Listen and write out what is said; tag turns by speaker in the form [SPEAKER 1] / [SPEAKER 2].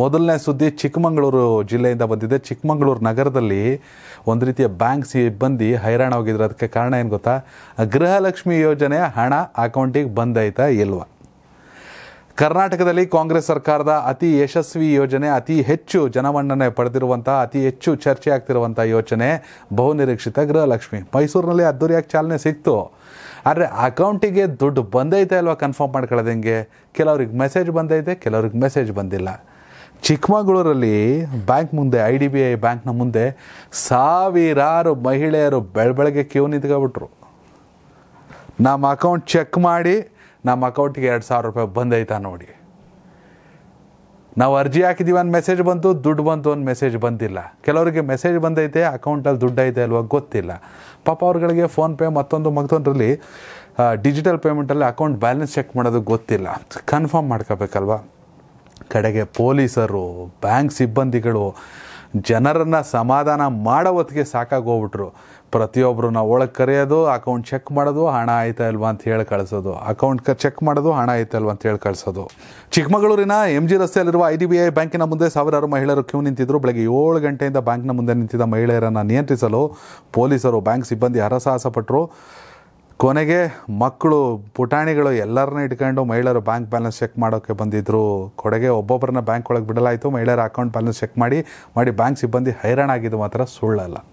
[SPEAKER 1] ಮೊದಲನೇ ಸುದ್ದಿ ಚಿಕ್ಕಮಗಳೂರು ಜಿಲ್ಲೆಯಿಂದ ಬಂದಿದೆ ಚಿಕ್ಕಮಗಳೂರು ನಗರದಲ್ಲಿ ಒಂದು ರೀತಿಯ ಬ್ಯಾಂಕ್ ಸಿಬ್ಬಂದಿ ಹೈರಾಣ ಹೋಗಿದ್ರು ಅದಕ್ಕೆ ಕಾರಣ ಏನು ಗೊತ್ತಾ ಗೃಹಲಕ್ಷ್ಮಿ ಯೋಜನೆಯ ಹಣ ಅಕೌಂಟಿಗೆ ಬಂದೈತಾ ಇಲ್ವಾ ಕರ್ನಾಟಕದಲ್ಲಿ ಕಾಂಗ್ರೆಸ್ ಸರ್ಕಾರದ ಅತಿ ಯಶಸ್ವಿ ಯೋಜನೆ ಅತಿ ಹೆಚ್ಚು ಜನಮನ್ನಣೆ ಪಡೆದಿರುವಂಥ ಅತಿ ಹೆಚ್ಚು ಚರ್ಚೆ ಆಗ್ತಿರುವಂಥ ಯೋಜನೆ ಬಹುನಿರೀಕ್ಷಿತ ಗೃಹಲಕ್ಷ್ಮಿ ಮೈಸೂರಿನಲ್ಲಿ ಅದ್ದೂರಿಯಾಗಿ ಚಾಲನೆ ಸಿಕ್ತು ಆದರೆ ಅಕೌಂಟಿಗೆ ದುಡ್ಡು ಬಂದೈತೆ ಅಲ್ವಾ ಕನ್ಫರ್ಮ್ ಮಾಡ್ಕೊಳ್ಳೋದು ಹೆಂಗೆ ಕೆಲವ್ರಿಗೆ ಮೆಸೇಜ್ ಬಂದೈತೆ ಕೆಲವ್ರಿಗೆ ಮೆಸೇಜ್ ಬಂದಿಲ್ಲ ಚಿಕ್ಕಮಗಳೂರಲ್ಲಿ ಬ್ಯಾಂಕ್ ಮುಂದೆ ಐ ಡಿ ಬಿ ಐ ಬ್ಯಾಂಕ್ನ ಮುಂದೆ ಸಾವಿರಾರು ಮಹಿಳೆಯರು ಬೆಳಗ್ಗೆ ಕ್ಯೂ ನಿಂತ್ಕೊಬಿಟ್ರು ನಮ್ಮ ಅಕೌಂಟ್ ಚೆಕ್ ಮಾಡಿ ನಮ್ಮ ಅಕೌಂಟಿಗೆ ಎರಡು ಸಾವಿರ ರೂಪಾಯಿ ಬಂದೈತಾ ನೋಡಿ ನಾವು ಅರ್ಜಿ ಹಾಕಿದ್ದೀವಿ ಮೆಸೇಜ್ ಬಂತು ದುಡ್ಡು ಬಂತು ಒಂದು ಮೆಸೇಜ್ ಬಂದಿಲ್ಲ ಕೆಲವರಿಗೆ ಮೆಸೇಜ್ ಬಂದೈತೆ ಅಕೌಂಟಲ್ಲಿ ದುಡ್ಡು ಐತೆ ಅಲ್ವಾ ಗೊತ್ತಿಲ್ಲ ಪಾಪ ಅವ್ರಗಳಿಗೆ ಫೋನ್ಪೇ ಮತ್ತೊಂದು ಮತ್ತೊಂದರಲ್ಲಿ ಡಿಜಿಟಲ್ ಪೇಮೆಂಟಲ್ಲಿ ಅಕೌಂಟ್ ಬ್ಯಾಲೆನ್ಸ್ ಚೆಕ್ ಮಾಡೋದು ಗೊತ್ತಿಲ್ಲ ಕನ್ಫರ್ಮ್ ಮಾಡ್ಕೋಬೇಕಲ್ವಾ ಕಡೆಗೆ ಪೊಲೀಸರು ಬ್ಯಾಂಕ್ ಸಿಬ್ಬಂದಿಗಳು ಜನರನ್ನು ಸಮಾಧಾನ ಮಾಡೋ ಹೊತ್ತಿಗೆ ಸಾಕಾಗೋಗ್ಬಿಟ್ರು ಪ್ರತಿಯೊಬ್ಬರನ್ನ ಒಳಗೆ ಕರೆಯೋದು ಅಕೌಂಟ್ ಚೆಕ್ ಮಾಡೋದು ಹಣ ಆಯ್ತಾ ಇಲ್ವಾ ಅಂತ ಹೇಳಿ ಕಳಿಸೋದು ಅಕೌಂಟ್ ಚೆಕ್ ಮಾಡೋದು ಹಣ ಆಯ್ತಾ ಇಲ್ವಾ ಅಂತ ಹೇಳಿ ಕಳಿಸೋದು ಚಿಕ್ಕಮಗಳೂರಿನ ಎಮ್ ಜಿ ರಸ್ತೆಯಲ್ಲಿರುವ ಐ ಡಿ ಬಿ ಐ ಬ್ಯಾಂಕಿನ ಮುಂದೆ ಸಾವಿರಾರು ಮಹಿಳೆಯರು ಕ್ಯೂ ನಿಂತಿದ್ರು ಬೆಳಗ್ಗೆ ಏಳು ಗಂಟೆಯಿಂದ ಬ್ಯಾಂಕ್ನ ಮುಂದೆ ನಿಂತಿದ್ದ ಮಹಿಳೆಯರನ್ನು ನಿಯಂತ್ರಿಸಲು ಪೊಲೀಸರು ಬ್ಯಾಂಕ್ ಸಿಬ್ಬಂದಿ ಹರಸಾಹಸ ಕೊನೆಗೆ ಮಕ್ಕಳು ಪುಟಾಣಿಗಳು ಎಲ್ಲರನ್ನ ಇಟ್ಕೊಂಡು ಮಹಿಳೆಯರು ಬ್ಯಾಂಕ್ ಬ್ಯಾಲೆನ್ಸ್ ಚೆಕ್ ಮಾಡೋಕ್ಕೆ ಬಂದಿದ್ದರು ಕೊಡೆಗೆ ಒಬ್ಬೊಬ್ಬರನ್ನ ಬ್ಯಾಂಕ್ ಒಳಗೆ ಬಿಡಲಾಯಿತು ಮಹಿಳೆಯರ ಅಕೌಂಟ್ ಬ್ಯಾಲೆನ್ಸ್ ಚೆಕ್ ಮಾಡಿ ಮಾಡಿ ಬ್ಯಾಂಕ್ ಸಿಬ್ಬಂದಿ ಹೈರಾಣಾಗಿದ್ದು ಮಾತ್ರ ಸುಳ್ಳಲ್ಲ